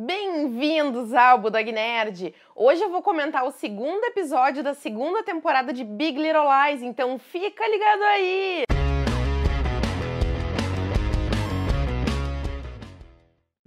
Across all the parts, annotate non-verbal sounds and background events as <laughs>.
Bem-vindos ao Budog Nerd! Hoje eu vou comentar o segundo episódio da segunda temporada de Big Little Lies, então fica ligado aí!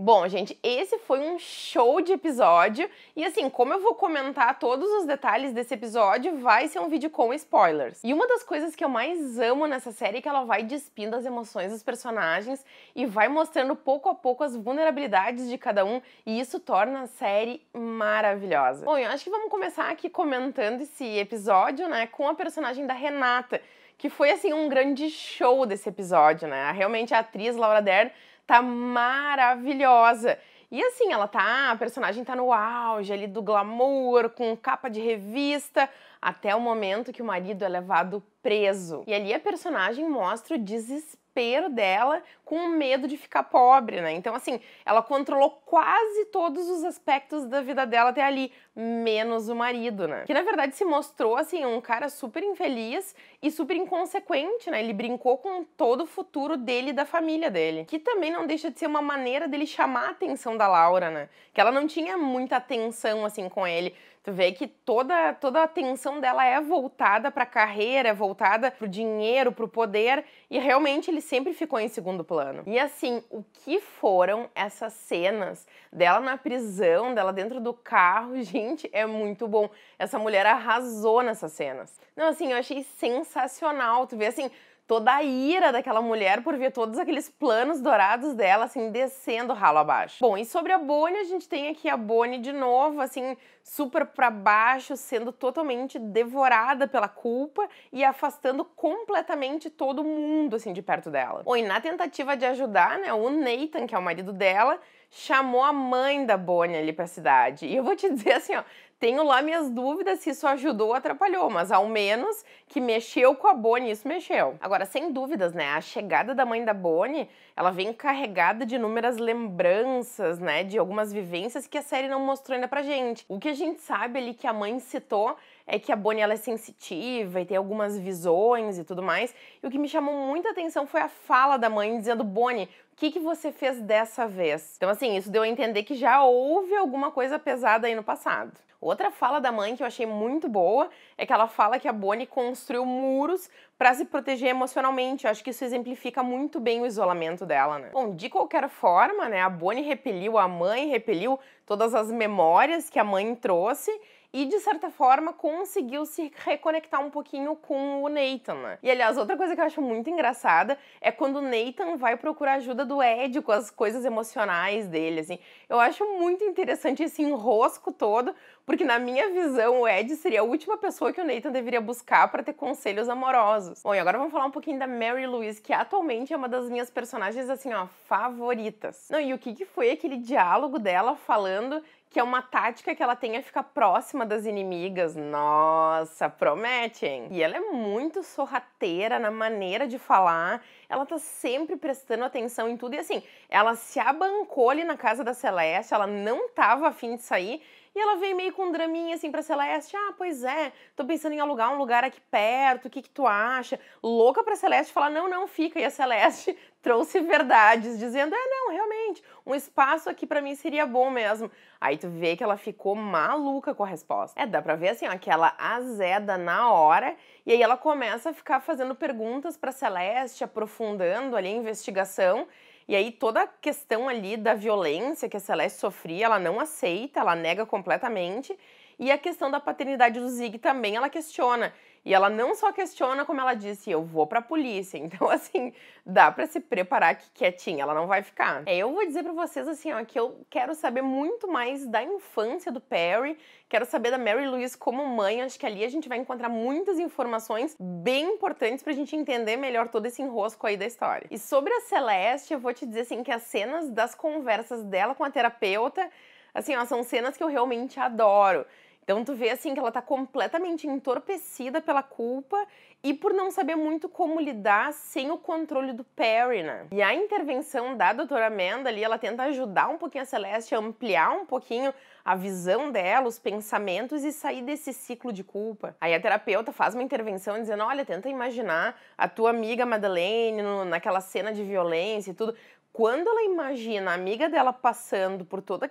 Bom, gente, esse foi um show de episódio. E assim, como eu vou comentar todos os detalhes desse episódio, vai ser um vídeo com spoilers. E uma das coisas que eu mais amo nessa série é que ela vai despindo as emoções dos personagens e vai mostrando pouco a pouco as vulnerabilidades de cada um, e isso torna a série maravilhosa. Bom, eu acho que vamos começar aqui comentando esse episódio, né, com a personagem da Renata, que foi assim um grande show desse episódio, né? Realmente a atriz Laura Dern tá maravilhosa. E assim, ela tá, a personagem tá no auge ali do glamour, com capa de revista, até o momento que o marido é levado preso. E ali a personagem mostra o desespero desespero dela com o medo de ficar pobre, né? Então, assim, ela controlou quase todos os aspectos da vida dela até ali, menos o marido, né? Que na verdade se mostrou, assim, um cara super infeliz e super inconsequente, né? Ele brincou com todo o futuro dele e da família dele. Que também não deixa de ser uma maneira dele chamar a atenção da Laura, né? Que ela não tinha muita atenção, assim, com ele Tu vê que toda, toda a atenção dela é voltada para a carreira, é voltada para o dinheiro, para o poder, e realmente ele sempre ficou em segundo plano. E assim, o que foram essas cenas dela na prisão, dela dentro do carro, <laughs> gente, é muito bom. Essa mulher arrasou nessas cenas. Não, assim, eu achei sensacional. Tu vê assim, toda a ira daquela mulher por ver todos aqueles planos dourados dela, assim, descendo ralo abaixo. Bom, e sobre a Bonnie, a gente tem aqui a Bonnie de novo, assim, super para baixo, sendo totalmente devorada pela culpa e afastando completamente todo mundo, assim, de perto dela. Bom, e na tentativa de ajudar, né, o Nathan, que é o marido dela, chamou a mãe da Bonnie ali pra cidade. E eu vou te <laughs> dizer assim, ó, tenho lá minhas dúvidas se isso ajudou ou atrapalhou, mas ao menos que mexeu com a Bonnie, isso mexeu. Agora, sem dúvidas, né? A chegada da mãe da Bonnie, ela vem carregada de inúmeras lembranças, né? De algumas vivências que a série não mostrou ainda pra gente. O que a gente sabe ali que a mãe citou é que a Bonnie ela é sensitiva e tem algumas visões e tudo mais. E o que me chamou muita atenção foi a fala da mãe dizendo: Bonnie, o que, que você fez dessa vez? Então, assim, isso deu a entender que já houve alguma coisa pesada aí no passado. Outra fala da mãe que eu achei muito boa é que ela fala que a Bonnie construiu muros para se proteger emocionalmente. Eu acho que isso exemplifica muito bem o isolamento dela, né? Bom, de qualquer forma, né, a Bonnie repeliu a mãe, repeliu todas as memórias que a mãe trouxe e, de certa forma, conseguiu se reconectar um pouquinho com o Nathan, né? E, aliás, outra coisa que eu acho muito engraçada é quando o Nathan vai procurar ajuda do Ed com as coisas emocionais dele, assim. Eu acho muito interessante esse enrosco todo, porque, na minha visão, o Ed seria a última pessoa que o Nathan deveria buscar para ter conselhos amorosos. Bom, e agora vamos falar um pouquinho da Mary Louise, que atualmente é uma das minhas personagens, assim, ó, favoritas. Não, e o que, que foi aquele diálogo dela falando que é uma tática que ela tem a ficar próxima das inimigas. Nossa, prometem! E ela é muito sorrateira na maneira de falar, ela tá sempre prestando atenção em tudo. E assim, ela se abancou ali na casa da Celeste, ela não tava afim de sair e ela veio meio com um draminha assim pra Celeste: ah, pois é, tô pensando em alugar um lugar aqui perto, o que que tu acha? Louca pra Celeste falar: não, não, fica. E a Celeste <laughs> trouxe verdades, dizendo: é, não, realmente, um espaço aqui para mim seria bom mesmo. Aí tu vê que ela ficou maluca com a resposta. É, dá pra ver assim, ó, que ela azeda na hora e aí ela começa a ficar fazendo perguntas pra Celeste, aprofundando ali a investigação. E aí toda a questão ali da violência que a Celeste sofria, ela não aceita, ela nega completamente. E a questão da paternidade do Zig também ela questiona. E ela não só questiona, como ela disse, eu vou pra polícia. <laughs> Então, assim, dá para se preparar que quietinha, ela não vai ficar. É, eu vou dizer para vocês, assim, ó, que eu quero saber muito mais da infância do Perry, quero saber da Mary Louise como mãe. Acho que ali a gente vai encontrar muitas informações bem importantes pra gente entender melhor todo esse enrosco aí da história. E sobre a Celeste, eu vou te dizer, assim, que as cenas das conversas dela com a terapeuta Assim, ó, são cenas que eu realmente adoro. Então tu vê assim que ela tá completamente entorpecida pela culpa e por não saber muito como lidar sem o controle do Perry, né? E a intervenção da doutora Amanda ali, ela tenta ajudar um pouquinho a Celeste a ampliar um pouquinho a visão dela, os pensamentos e sair desse ciclo de culpa. Aí a terapeuta faz uma intervenção dizendo: "Olha, tenta imaginar a tua amiga Madeleine naquela cena de violência e tudo, quando ela imagina a amiga dela passando por toda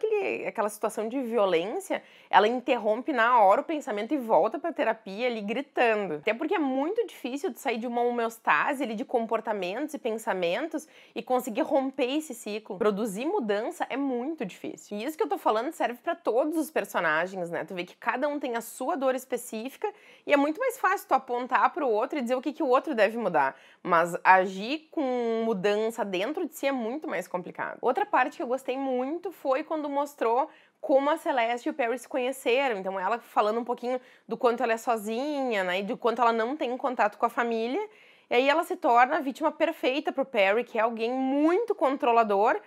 aquela situação de violência, ela interrompe na hora o pensamento e volta para a terapia ali gritando. Até porque é muito difícil de sair de uma homeostase ali de comportamentos e pensamentos e conseguir romper esse ciclo. Produzir mudança é muito difícil. E isso que eu tô falando serve para todos os personagens, né? Tu vê que cada um tem a sua dor específica e é muito mais fácil tu apontar para o outro e dizer o que, que o outro deve mudar. Mas agir com mudança dentro de si é muito muito mais complicado. Outra parte que eu gostei muito foi quando mostrou como a Celeste e o Perry se conheceram. Então, ela falando um pouquinho do quanto ela é sozinha, né? E do quanto ela não tem contato com a família. E aí ela se torna a vítima perfeita pro Perry, que é alguém muito controlador.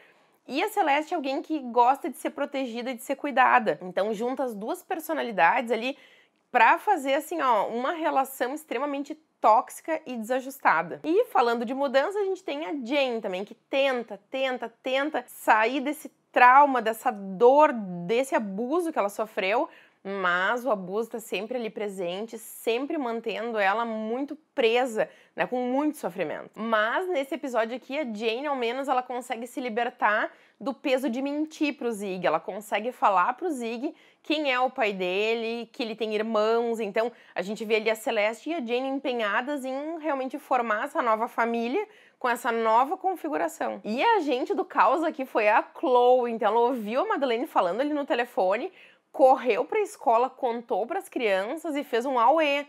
E a Celeste é alguém que gosta de ser protegida e de ser cuidada. Então, junta as duas personalidades ali para fazer assim, ó, uma relação extremamente tóxica e desajustada. E falando de mudança, a gente tem a Jane também, que tenta, tenta, tenta sair desse trauma, dessa dor, desse abuso que ela sofreu, mas o abuso está sempre ali presente, sempre mantendo ela muito presa, né, com muito sofrimento. Mas nesse episódio aqui, a Jane, ao menos, ela consegue se libertar do peso de mentir para o Zig. Ela consegue falar para o Zig quem é o pai dele, que ele tem irmãos. Então, a gente vê ali a Celeste e a Jane empenhadas em realmente formar essa nova família com essa nova configuração. E a gente do caos aqui foi a Chloe, então ela ouviu a Madeleine falando ali no telefone, correu para a escola, contou para as crianças e fez um auê.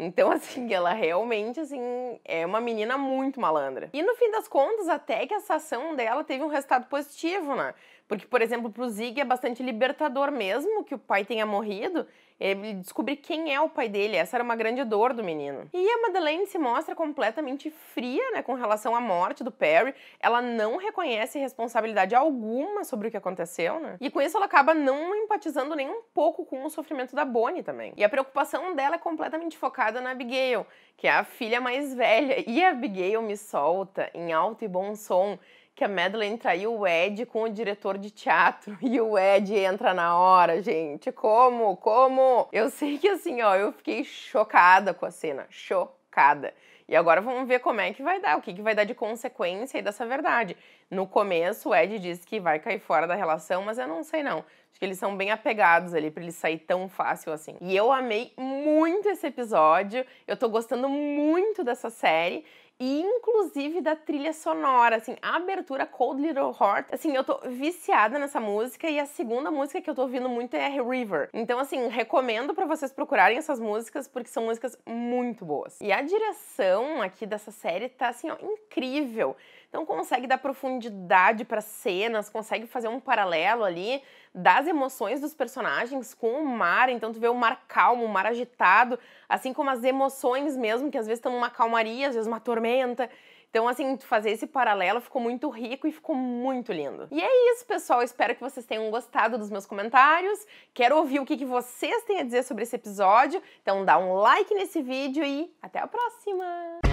Então, <laughs> assim, ela realmente, assim, é uma menina muito malandra. E no fim das contas, até que essa ação dela teve um resultado positivo, né? Porque, por exemplo, pro Zig é bastante libertador mesmo que o pai tenha morrido, ele é, descobrir quem é o pai dele. Essa era uma grande dor do menino. E a Madeleine se mostra completamente fria, né, com relação à morte do Perry. Ela não reconhece responsabilidade alguma sobre o que aconteceu, né? E com isso ela acaba não empatizando nem um pouco com o sofrimento da Bonnie também. E a preocupação dela é completamente focada na Abigail, que é a filha mais velha. E a Abigail me solta em alto e bom som que a Madeleine traiu o Ed com o diretor de teatro <laughs> e o Ed entra na hora, gente. Como? Como? Eu sei que assim, ó, eu fiquei chocada com a cena, chocada. E agora vamos ver como é que vai dar, o que, que vai dar de consequência dessa verdade. No começo, o Ed disse que vai cair fora da relação, mas eu não sei não. Acho que eles são bem apegados ali pra ele sair tão fácil assim. E eu amei muito esse episódio, eu tô gostando muito dessa série e inclusive da trilha sonora, assim, a abertura Cold Little Heart, assim, eu tô viciada nessa música e a segunda música que eu tô ouvindo muito é River. Então, assim, recomendo para vocês procurarem essas músicas porque são músicas muito boas. E a direção aqui dessa série tá assim, ó, incrível. Então consegue dar profundidade para cenas, consegue fazer um paralelo ali das emoções dos personagens com o mar. Então tu vê o mar calmo, o mar agitado, assim como as emoções mesmo, que às vezes estão numa calmaria, às vezes uma tormenta. Então, assim, fazer esse paralelo ficou muito rico e ficou muito lindo. E é isso, pessoal. Espero que vocês tenham gostado dos meus comentários. Quero ouvir o que, que vocês têm a dizer sobre esse episódio. Então, dá um like nesse vídeo e até a próxima!